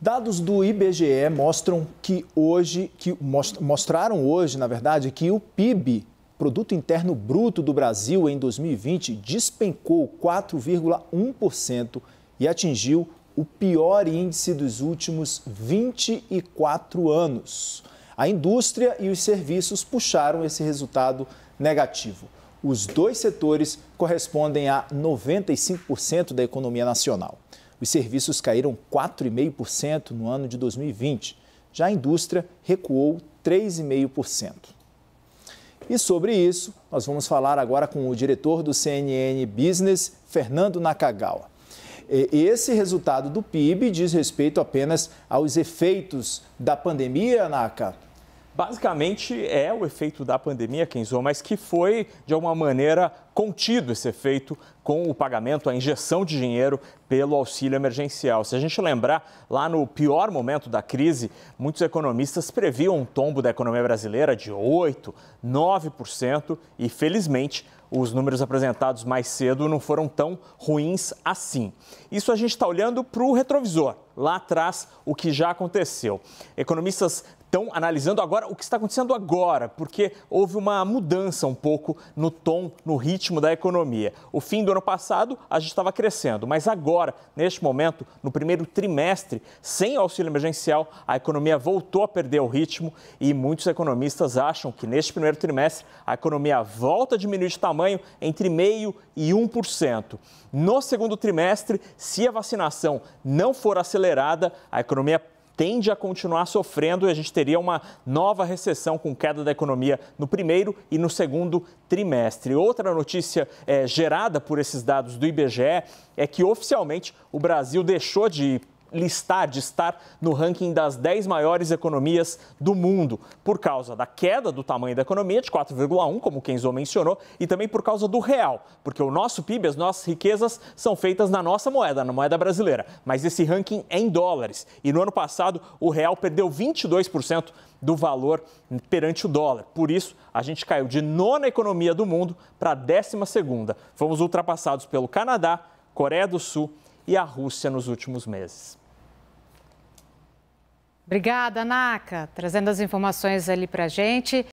Dados do IBGE mostram que hoje, que mostraram hoje, na verdade, que o PIB, Produto Interno Bruto do Brasil, em 2020 despencou 4,1% e atingiu o pior índice dos últimos 24 anos. A indústria e os serviços puxaram esse resultado negativo. Os dois setores correspondem a 95% da economia nacional. Os serviços caíram 4,5% no ano de 2020. Já a indústria recuou 3,5%. E sobre isso, nós vamos falar agora com o diretor do CNN Business, Fernando Nakagawa. Esse resultado do PIB diz respeito apenas aos efeitos da pandemia, Naka, Basicamente é o efeito da pandemia, Kenzo, mas que foi, de alguma maneira, contido esse efeito com o pagamento, a injeção de dinheiro pelo auxílio emergencial. Se a gente lembrar, lá no pior momento da crise, muitos economistas previam um tombo da economia brasileira de 8%, 9% e, felizmente, os números apresentados mais cedo não foram tão ruins assim. Isso a gente está olhando para o retrovisor, lá atrás, o que já aconteceu. Economistas estão analisando agora o que está acontecendo agora, porque houve uma mudança um pouco no tom, no ritmo da economia. O fim do ano passado, a gente estava crescendo, mas agora, neste momento, no primeiro trimestre, sem auxílio emergencial, a economia voltou a perder o ritmo e muitos economistas acham que neste primeiro trimestre a economia volta a diminuir de tamanho entre meio e 1%. No segundo trimestre, se a vacinação não for acelerada, a economia tende a continuar sofrendo e a gente teria uma nova recessão com queda da economia no primeiro e no segundo trimestre. Outra notícia é, gerada por esses dados do IBGE é que oficialmente o Brasil deixou de listar, de estar no ranking das 10 maiores economias do mundo, por causa da queda do tamanho da economia, de 4,1, como Kenzo mencionou, e também por causa do real, porque o nosso PIB, as nossas riquezas são feitas na nossa moeda, na moeda brasileira, mas esse ranking é em dólares. E no ano passado, o real perdeu 22% do valor perante o dólar. Por isso, a gente caiu de nona economia do mundo para a décima segunda. Fomos ultrapassados pelo Canadá, Coreia do Sul, e a Rússia nos últimos meses. Obrigada, Naka, trazendo as informações ali para a gente.